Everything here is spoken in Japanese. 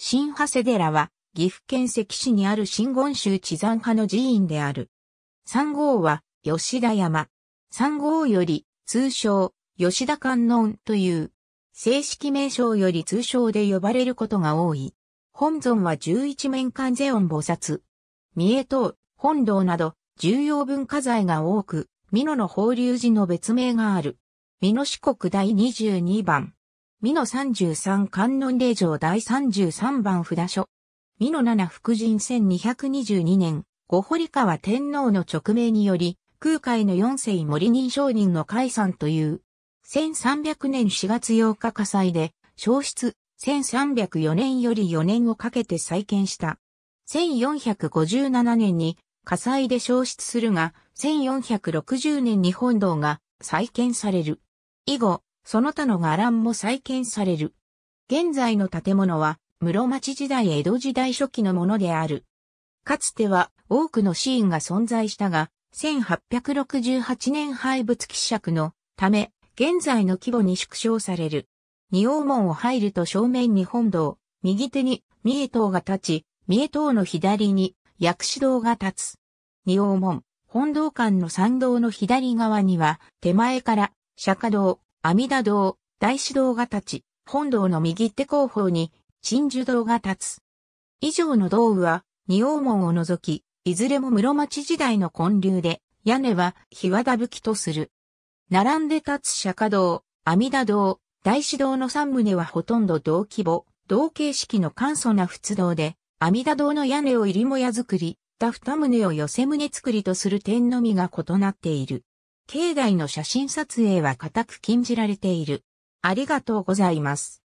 新長谷寺は、岐阜県関市にある新言宗地山派の寺院である。三号は、吉田山。三号より、通称、吉田観音という、正式名称より通称で呼ばれることが多い。本尊は十一面観世音菩薩。三重塔、本堂など、重要文化財が多く、美濃の法隆寺の別名がある。美濃四国第22番。美濃33観音霊場第33番札所。美濃7福神1222年、五堀川天皇の勅命により、空海の四世森人商人の解散という、1300年4月8日火災で、消失、1304年より4年をかけて再建した。1457年に火災で消失するが、1460年に本堂が再建される。以後、その他の伽藍も再建される。現在の建物は、室町時代江戸時代初期のものである。かつては多くの寺院が存在したが、1868年廃仏希釈のため、現在の規模に縮小される。二王門を入ると正面に本堂、右手に三重塔が立ち、三重塔の左に薬師堂が立つ。二王門、本堂間の参道の左側には、手前から釈迦堂、阿弥陀堂、大師堂が立ち、本堂の右手後方に真珠堂が立つ。以上の道具は、二王門を除き、いずれも室町時代の建立で、屋根は日和田吹きとする。並んで立つ釈迦堂、阿弥陀堂、大師堂の三棟はほとんど同規模、同形式の簡素な仏堂で、阿弥陀堂の屋根を入りもや作り、た二棟を寄せ棟作りとする点のみが異なっている。境内の写真撮影は固く禁じられている。ありがとうございます。